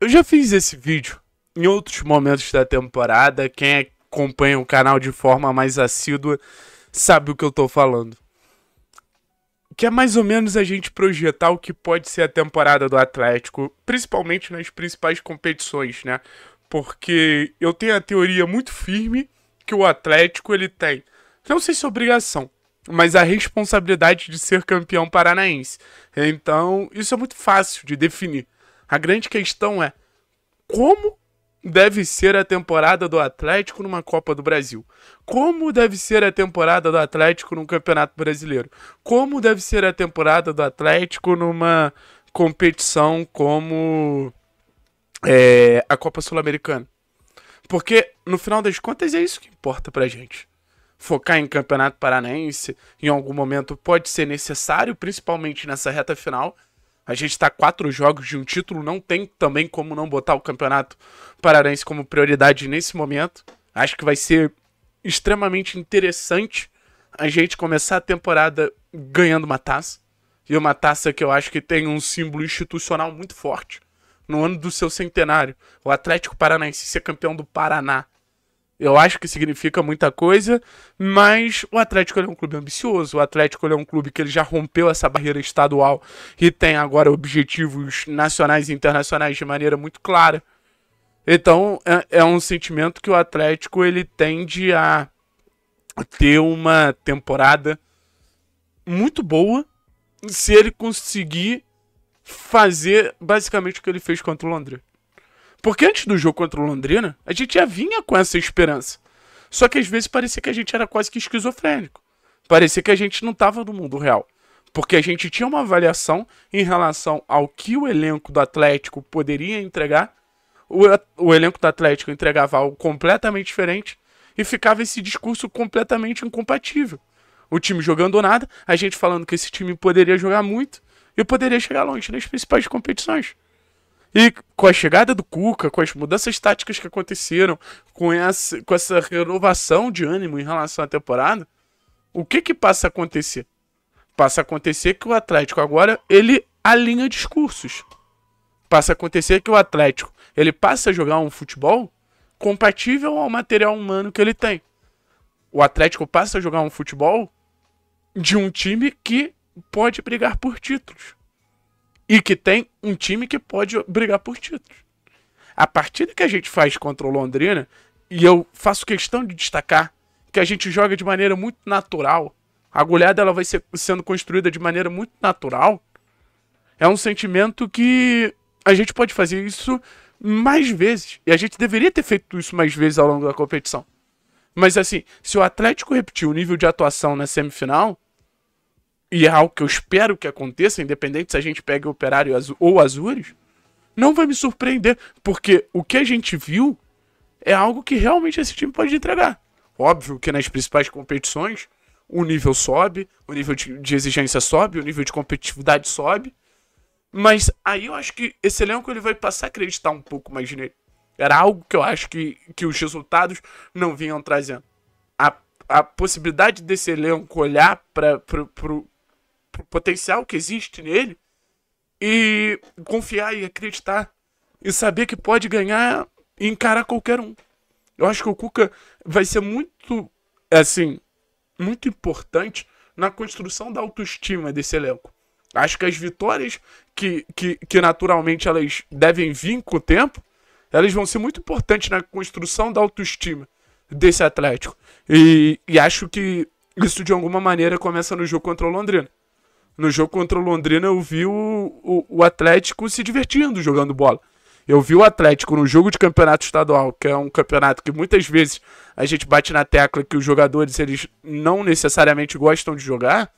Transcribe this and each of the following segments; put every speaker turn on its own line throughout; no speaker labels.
Eu já fiz esse vídeo em outros momentos da temporada. Quem acompanha o canal de forma mais assídua sabe o que eu tô falando. Que é mais ou menos a gente projetar o que pode ser a temporada do Atlético, principalmente nas principais competições, né? Porque eu tenho a teoria muito firme que o Atlético ele tem, não sei se é obrigação, mas a responsabilidade de ser campeão paranaense. Então, isso é muito fácil de definir. A grande questão é como deve ser a temporada do Atlético numa Copa do Brasil? Como deve ser a temporada do Atlético num Campeonato Brasileiro? Como deve ser a temporada do Atlético numa competição como é, a Copa Sul-Americana? Porque no final das contas é isso que importa pra gente. Focar em Campeonato Paranaense em algum momento pode ser necessário, principalmente nessa reta final a gente está quatro jogos de um título, não tem também como não botar o Campeonato Pararense como prioridade nesse momento. Acho que vai ser extremamente interessante a gente começar a temporada ganhando uma taça. E uma taça que eu acho que tem um símbolo institucional muito forte. No ano do seu centenário, o Atlético Paranaense ser campeão do Paraná eu acho que significa muita coisa, mas o Atlético é um clube ambicioso. O Atlético é um clube que ele já rompeu essa barreira estadual e tem agora objetivos nacionais e internacionais de maneira muito clara. Então é, é um sentimento que o Atlético ele tende a ter uma temporada muito boa se ele conseguir fazer basicamente o que ele fez contra o Londres. Porque antes do jogo contra o Londrina, a gente já vinha com essa esperança. Só que às vezes parecia que a gente era quase que esquizofrênico. Parecia que a gente não estava no mundo real. Porque a gente tinha uma avaliação em relação ao que o elenco do Atlético poderia entregar. O, o elenco do Atlético entregava algo completamente diferente e ficava esse discurso completamente incompatível. O time jogando nada, a gente falando que esse time poderia jogar muito e poderia chegar longe nas principais competições. E com a chegada do Cuca, com as mudanças táticas que aconteceram, com essa, com essa renovação de ânimo em relação à temporada, o que que passa a acontecer? Passa a acontecer que o Atlético agora ele alinha discursos. Passa a acontecer que o Atlético ele passa a jogar um futebol compatível ao material humano que ele tem. O Atlético passa a jogar um futebol de um time que pode brigar por títulos e que tem um time que pode brigar por títulos. A partida que a gente faz contra o Londrina, e eu faço questão de destacar que a gente joga de maneira muito natural, a goleada ela vai ser, sendo construída de maneira muito natural. É um sentimento que a gente pode fazer isso mais vezes. E a gente deveria ter feito isso mais vezes ao longo da competição. Mas assim, se o Atlético repetir o nível de atuação na semifinal, e é algo que eu espero que aconteça, independente se a gente pega o Operário ou Azures, não vai me surpreender, porque o que a gente viu é algo que realmente esse time pode entregar. Óbvio que nas principais competições o nível sobe, o nível de, exigência sobe, o nível de competitividade sobe, mas aí eu acho que esse elenco ele vai passar a acreditar um pouco mais nele. Era algo que eu acho que, que os resultados não vinham trazendo. A, a possibilidade desse elenco olhar para potencial que existe nele e confiar e acreditar e saber que pode ganhar e encarar qualquer um. Eu acho que o Cuca vai ser muito, assim, muito importante na construção da autoestima desse elenco. Acho que as vitórias que, que, que naturalmente elas devem vir com o tempo, elas vão ser muito importantes na construção da autoestima desse Atlético. E, e acho que isso de alguma maneira começa no jogo contra o Londrina. No jogo contra o Londrina, eu vi o, o, o Atlético se divertindo jogando bola. Eu vi o Atlético no jogo de campeonato estadual, que é um campeonato que muitas vezes a gente bate na tecla que os jogadores eles não necessariamente gostam de jogar.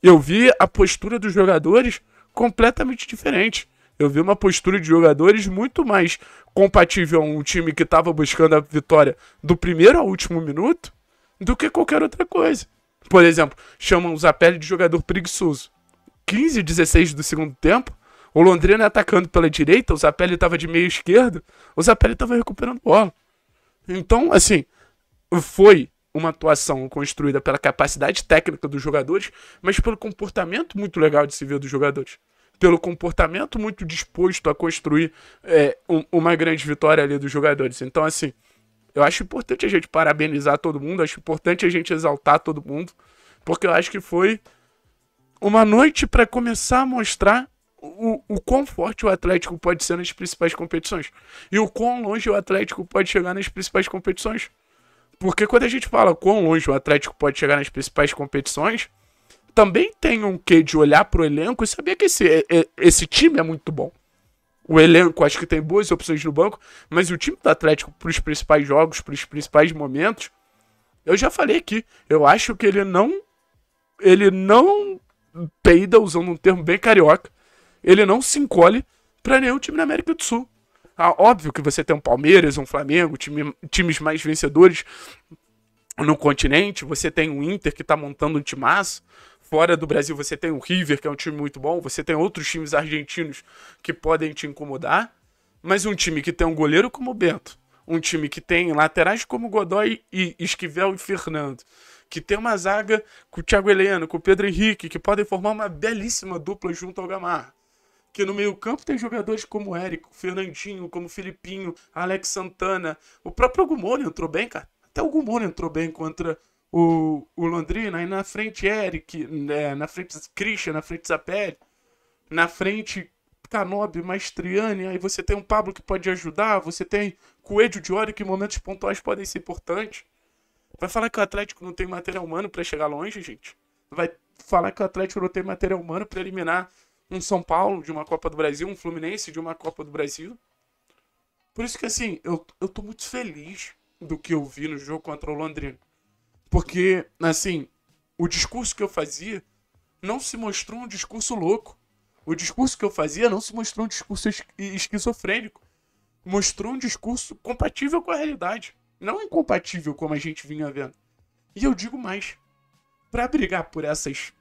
Eu vi a postura dos jogadores completamente diferente. Eu vi uma postura de jogadores muito mais compatível a um time que estava buscando a vitória do primeiro ao último minuto do que qualquer outra coisa. Por exemplo, chamam o Zapelli de jogador preguiçoso. 15 e 16 do segundo tempo, o Londrina é atacando pela direita, o Zapelli estava de meio esquerdo, o Zapelli estava recuperando bola. Então, assim, foi uma atuação construída pela capacidade técnica dos jogadores, mas pelo comportamento muito legal de se ver dos jogadores. Pelo comportamento muito disposto a construir é, um, uma grande vitória ali dos jogadores. Então, assim, eu acho importante a gente parabenizar todo mundo, acho importante a gente exaltar todo mundo, porque eu acho que foi uma noite para começar a mostrar o, o quão forte o Atlético pode ser nas principais competições e o quão longe o Atlético pode chegar nas principais competições. Porque quando a gente fala quão longe o Atlético pode chegar nas principais competições, também tem um quê de olhar para o elenco e saber que esse, esse time é muito bom o elenco acho que tem boas opções no banco, mas o time do Atlético para os principais jogos, para os principais momentos, eu já falei aqui, eu acho que ele não ele não peida usando um termo bem carioca, ele não se encolhe para nenhum time na América do Sul. Ah, óbvio que você tem um Palmeiras, um Flamengo, time, times mais vencedores no continente, você tem um Inter que está montando um timaço, Fora do Brasil, você tem o River, que é um time muito bom. Você tem outros times argentinos que podem te incomodar. Mas um time que tem um goleiro como o Bento, um time que tem laterais como Godoy e Esquivel e Fernando, que tem uma zaga com o Thiago Heleno, com o Pedro Henrique, que podem formar uma belíssima dupla junto ao Gamar. Que no meio-campo tem jogadores como Érico, Fernandinho, como Filipinho, Alex Santana. O próprio Gumoro entrou bem, cara. Até o Gumoro entrou bem contra o, o Londrina, aí na frente Eric, né, na frente Christian, na frente Zapelli, na frente Canobi, Maestriani, aí você tem um Pablo que pode ajudar, você tem Coelho de Óleo, que em momentos pontuais podem ser importantes. Vai falar que o Atlético não tem material humano para chegar longe, gente? Vai falar que o Atlético não tem material humano para eliminar um São Paulo de uma Copa do Brasil, um Fluminense de uma Copa do Brasil? Por isso que, assim, eu, eu tô muito feliz do que eu vi no jogo contra o Londrina. Porque, assim, o discurso que eu fazia não se mostrou um discurso louco. O discurso que eu fazia não se mostrou um discurso esquizofrênico. Mostrou um discurso compatível com a realidade. Não incompatível como a gente vinha vendo. E eu digo mais: para brigar por essas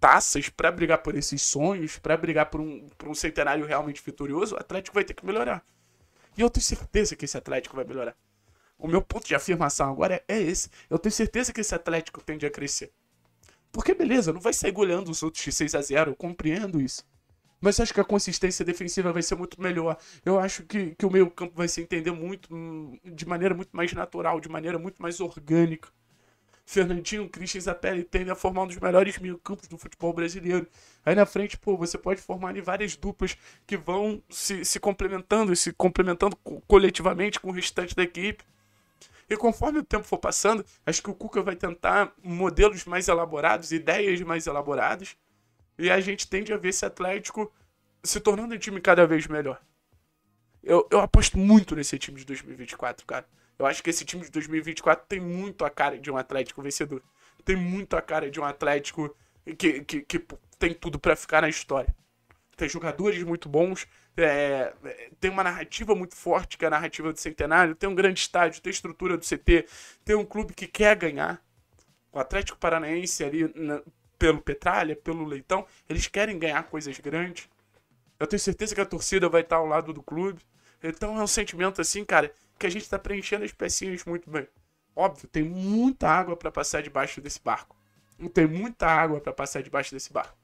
taças, para brigar por esses sonhos, para brigar por um, por um centenário realmente vitorioso, o Atlético vai ter que melhorar. E eu tenho certeza que esse Atlético vai melhorar. O meu ponto de afirmação agora é, é esse. Eu tenho certeza que esse Atlético tende a crescer. Porque beleza, não vai sair goleando os outros de 6 a 0 eu compreendo isso. Mas eu acho que a consistência defensiva vai ser muito melhor. Eu acho que, que o meio campo vai se entender muito hum, de maneira muito mais natural, de maneira muito mais orgânica. Fernandinho, Christian Zapelli tendem a formar um dos melhores meio campos do futebol brasileiro. Aí na frente, pô, você pode formar ali várias duplas que vão se, se complementando, se complementando coletivamente com o restante da equipe. E conforme o tempo for passando, acho que o Cuca vai tentar modelos mais elaborados, ideias mais elaboradas. E a gente tende a ver esse Atlético se tornando um time cada vez melhor. Eu, eu aposto muito nesse time de 2024, cara. Eu acho que esse time de 2024 tem muito a cara de um Atlético vencedor. Tem muito a cara de um Atlético que, que, que tem tudo para ficar na história tem jogadores muito bons, é, é, tem uma narrativa muito forte, que é a narrativa do Centenário, tem um grande estádio, tem estrutura do CT, tem um clube que quer ganhar. O Atlético Paranaense ali, na, pelo Petralha, pelo Leitão, eles querem ganhar coisas grandes. Eu tenho certeza que a torcida vai estar ao lado do clube. Então é um sentimento assim, cara, que a gente está preenchendo as pecinhas muito bem. Óbvio, tem muita água para passar debaixo desse barco. Não tem muita água para passar debaixo desse barco.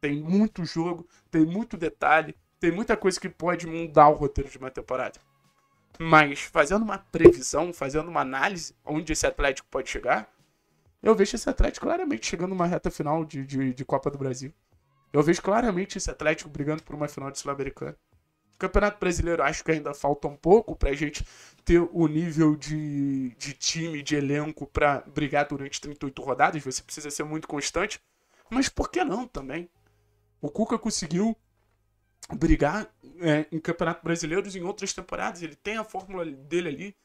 Tem muito jogo, tem muito detalhe, tem muita coisa que pode mudar o roteiro de uma temporada. Mas fazendo uma previsão, fazendo uma análise onde esse Atlético pode chegar, eu vejo esse Atlético claramente chegando numa reta final de, de, de Copa do Brasil. Eu vejo claramente esse Atlético brigando por uma final de Sul-Americana. Campeonato Brasileiro acho que ainda falta um pouco para a gente ter o nível de, de time, de elenco para brigar durante 38 rodadas. Você precisa ser muito constante. Mas por que não também? O Cuca conseguiu brigar é, em Campeonato Brasileiro em outras temporadas. Ele tem a fórmula dele ali.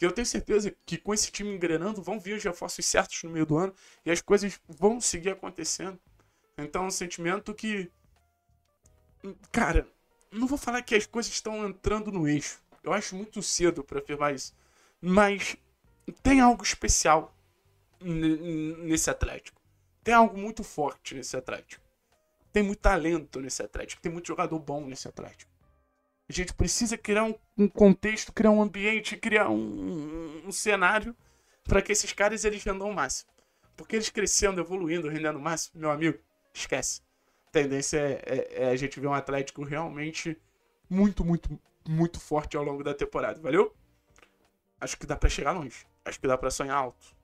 e eu tenho certeza que com esse time engrenando vão vir os reforços certos no meio do ano e as coisas vão seguir acontecendo. Então é um sentimento que. Cara, não vou falar que as coisas estão entrando no eixo. Eu acho muito cedo para afirmar isso. Mas tem algo especial nesse Atlético. Tem algo muito forte nesse Atlético. Tem muito talento nesse Atlético, tem muito jogador bom nesse Atlético. A gente precisa criar um, um contexto, criar um ambiente, criar um, um, um cenário para que esses caras eles rendam o máximo. Porque eles crescendo, evoluindo, rendendo o máximo, meu amigo, esquece. A tendência é, é, é a gente ver um Atlético realmente muito, muito, muito forte ao longo da temporada, valeu? Acho que dá para chegar longe. Acho que dá para sonhar alto.